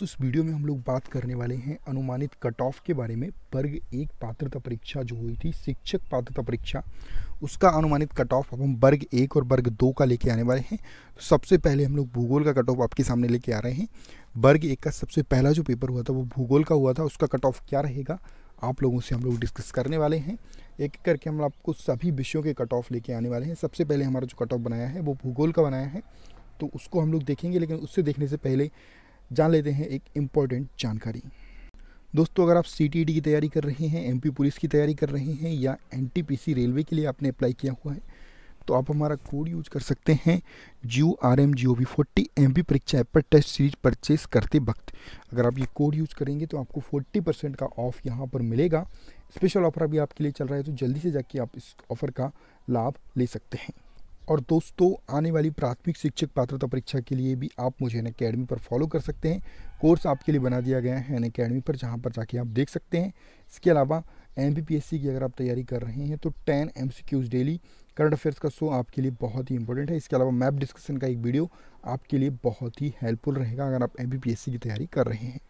दोस्तों इस वीडियो में हम लोग बात करने वाले हैं अनुमानित कट ऑफ के बारे में वर्ग एक पात्रता परीक्षा जो हुई थी शिक्षक पात्रता परीक्षा उसका अनुमानित कट ऑफ अब हम वर्ग एक और वर्ग दो का लेके आने वाले हैं तो सबसे पहले हम लोग भूगोल का कट ऑफ आपके सामने लेके आ रहे हैं वर्ग एक का सबसे पहला जो पेपर हुआ था वो भूगोल का हुआ था उसका कट ऑफ क्या रहेगा आप लोगों से हम लोग डिस्कस करने वाले हैं एक करके हम आपको सभी विषयों के कट ऑफ लेके आने वाले हैं सबसे पहले हमारा जो कट ऑफ बनाया है वो भूगोल का बनाया है तो उसको हम लोग देखेंगे लेकिन उससे देखने से पहले जान लेते हैं एक इम्पॉर्टेंट जानकारी दोस्तों अगर आप सी e की तैयारी कर रहे हैं एमपी पुलिस की तैयारी कर रहे हैं या एनटीपीसी रेलवे के लिए आपने अप्लाई किया हुआ है तो आप हमारा कोड यूज कर सकते हैं Jio R M Jio V forty M P परीक्षा ऐप पर टेस्ट सीरीज परचेज करते वक्त अगर आप ये कोड यूज करेंगे तो आपको फोर्टी परसेंट का ऑफ यहाँ पर मिलेगा स्पेशल ऑफर अभी आपके लिए चल रहा है तो जल्दी से जाके आप इस ऑफर का लाभ ले सकते हैं और दोस्तों आने वाली प्राथमिक शिक्षक पात्रता परीक्षा के लिए भी आप मुझे एन अकेडमी पर फॉलो कर सकते हैं कोर्स आपके लिए बना दिया गया है एन अकेडमी पर जहाँ पर जाके आप देख सकते हैं इसके अलावा एम की अगर आप तैयारी कर रहे हैं तो ten M daily current affairs का शो आपके लिए बहुत ही इंपॉर्टेंट है इसके अलावा मैप डिस्कशन का एक वीडियो आपके लिए बहुत ही हेल्पफुल रहेगा अगर आप एम की तैयारी कर रहे हैं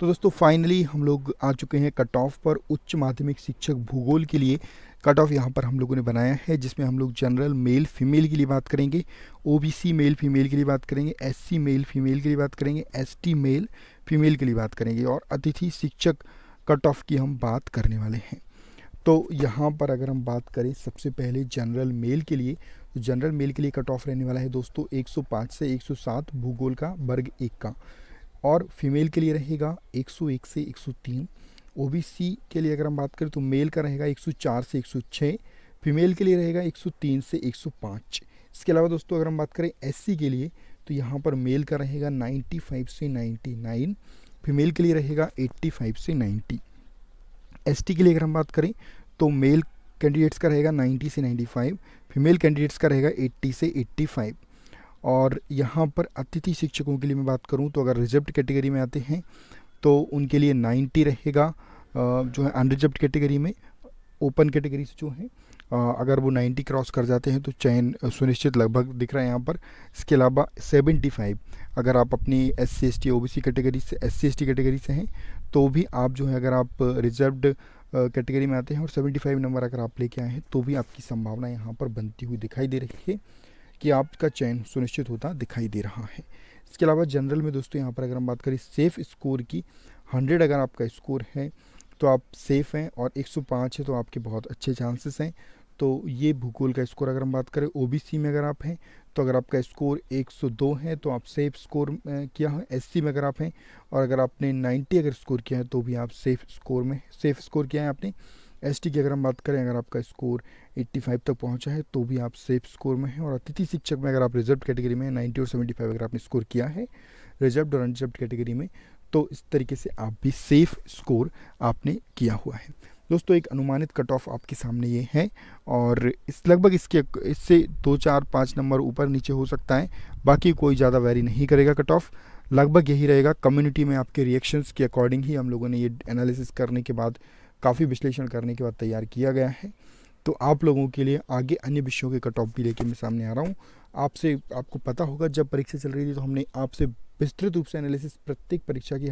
तो दोस्तों फाइनली हम लोग आ चुके हैं कट ऑफ पर उच्च माध्यमिक शिक्षक भूगोल के लिए कट ऑफ यहाँ पर हम लोगों ने बनाया है जिसमें हम लोग जनरल मेल फीमेल के लिए बात करेंगे ओबीसी मेल फीमेल के लिए बात करेंगे एससी मेल फीमेल के लिए बात करेंगे एसटी मेल फीमेल के लिए बात करेंगे और अतिथि शिक्षक कट ऑफ की हम बात करने वाले हैं तो यहाँ पर अगर हम बात करें सबसे पहले जनरल मेल के लिए तो जनरल मेल के लिए कट ऑफ रहने वाला है दोस्तों पाँच से सात भूगोल का वर्ग एक का और फीमेल के लिए रहेगा 101 से 103 ओबीसी के लिए अगर हम बात करें तो मेल का रहेगा 104 से 106 फीमेल के लिए रहेगा 103 से 105 इसके अलावा दोस्तों अगर हम बात करें एससी के लिए तो यहाँ पर मेल का रहेगा 95 से 99 फीमेल के लिए रहेगा 85 से 90 एसटी के लिए अगर हम बात करें तो मेल कैंडिडेट्स का रहेगा नाइन्टी से नाइन्टी फीमेल कैंडिडेट्स का रहेगा एट्टी से एट्टी और यहाँ पर अतिथि शिक्षकों के लिए मैं बात करूँ तो अगर रिजर्व कैटेगरी में आते हैं तो उनके लिए 90 रहेगा जो है अनरिजर्व कैटेगरी में ओपन कैटेगरी से जो है अगर वो 90 क्रॉस कर जाते हैं तो चयन सुनिश्चित लगभग दिख रहा है यहाँ पर इसके अलावा 75 अगर आप अपनी S C S T O B C category से S C S T category से हैं तो भी आप जो है अगर आप रिजर्व कैटेगरी में आते हैं और फाइव नंबर अगर आप लेके आए हैं तो भी आपकी संभावना यहाँ पर बनती हुई दिखाई दे रही है कि आपका चयन सुनिश्चित होता दिखाई दे रहा है इसके अलावा जनरल में दोस्तों यहाँ पर अगर हम बात करें सेफ स्कोर की हंड्रेड अगर आपका स्कोर है तो आप सेफ़ हैं और 105 है तो आपके बहुत अच्छे चांसेस हैं तो ये भूगोल का स्कोर अगर हम बात करें ओबीसी में अगर आप हैं तो अगर आपका स्कोर 102 है तो आप सेफ स्कोर किया है एससी में अगर आप हैं और अगर आपने 90 अगर स्कोर किया है तो भी आप सेफ स्कोर में सेफ स्कोर किया है आपने एसटी की अगर हम बात करें अगर आपका स्कोर 85 तक पहुंचा है तो भी आप सेफ स्कोर में हैं और अतिथि शिक्षक में अगर आप रिजर्व कैटेगरी में 90 और 75 अगर आपने स्कोर किया है रिजर्व और अनरिजर्व कैटेगरी में तो इस तरीके से आप भी सेफ स्कोर आपने किया हुआ है दोस्तों एक अनुमानित कट ऑफ आपके सामने ये है और इस लगभग इसके इससे दो चार पाँच नंबर ऊपर नीचे हो सकता है बाकी कोई ज़्यादा वैरी नहीं करेगा कट ऑफ लगभग यही रहेगा कम्युनिटी में आपके रिएक्शंस के अकॉर्डिंग ही हम लोगों ने ये एनालिसिस करने के बाद काफ़ी विश्लेषण करने के बाद तैयार किया गया है तो आप लोगों के लिए आगे अन्य विषयों के कट ऑफ भी लेके मैं सामने आ रहा हूँ आपसे आपको पता होगा जब परीक्षा चल रही थी तो हमने आपसे विस्तृत रूप से एनालिसिस प्रत्येक परीक्षा की